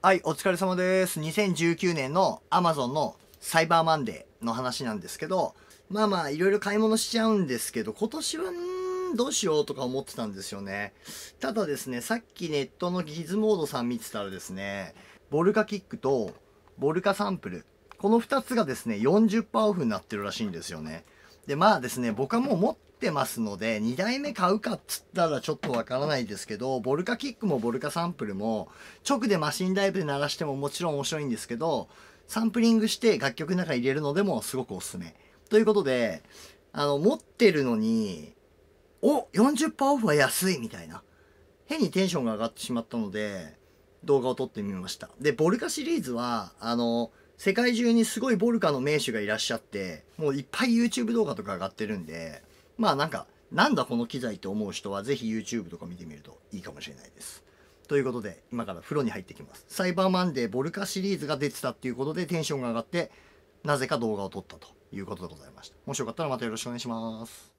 はい、お疲れ様です。2019年の Amazon のサイバーマンデーの話なんですけど、まあまあ、いろいろ買い物しちゃうんですけど、今年は、んどうしようとか思ってたんですよね。ただですね、さっきネットのギズモードさん見てたらですね、ボルカキックとボルカサンプル、この2つがですね、40%オフになってるらしいんですよね。で、まあですね、僕はもう持ってますので、2台目買うかっつったらちょっとわからないですけど、ボルカキックもボルカサンプルも、直でマシンライブで鳴らしてももちろん面白いんですけど、サンプリングして楽曲の中に入れるのでもすごくおすすめ。ということで、あの、持ってるのに、お !40% オフは安いみたいな。変にテンションが上がってしまったので、動画を撮ってみました。で、ボルカシリーズは、あの、世界中にすごいボルカの名手がいらっしゃって、もういっぱい YouTube 動画とか上がってるんで、まあなんか、なんだこの機材って思う人は、ぜひ YouTube とか見てみるといいかもしれないです。ということで、今から風呂に入ってきます。サイバーマンデーボルカシリーズが出てたっていうことでテンションが上がって、なぜか動画を撮ったということでございました。もしよかったらまたよろしくお願いします。